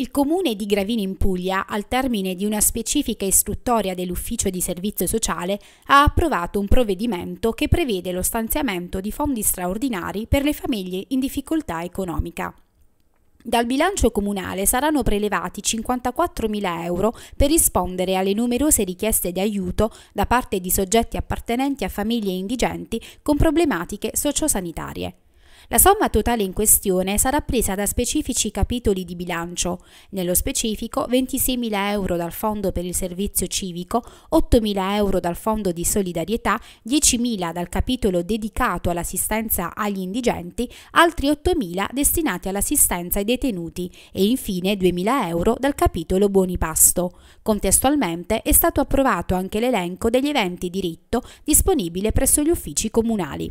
Il comune di Gravino in Puglia, al termine di una specifica istruttoria dell'ufficio di servizio sociale, ha approvato un provvedimento che prevede lo stanziamento di fondi straordinari per le famiglie in difficoltà economica. Dal bilancio comunale saranno prelevati 54.000 euro per rispondere alle numerose richieste di aiuto da parte di soggetti appartenenti a famiglie indigenti con problematiche sociosanitarie. La somma totale in questione sarà presa da specifici capitoli di bilancio, nello specifico 26.000 euro dal Fondo per il Servizio Civico, 8.000 euro dal Fondo di Solidarietà, 10.000 dal capitolo dedicato all'assistenza agli indigenti, altri 8.000 destinati all'assistenza ai detenuti e infine 2.000 euro dal capitolo Buoni Pasto. Contestualmente è stato approvato anche l'elenco degli eventi diritto disponibile presso gli uffici comunali.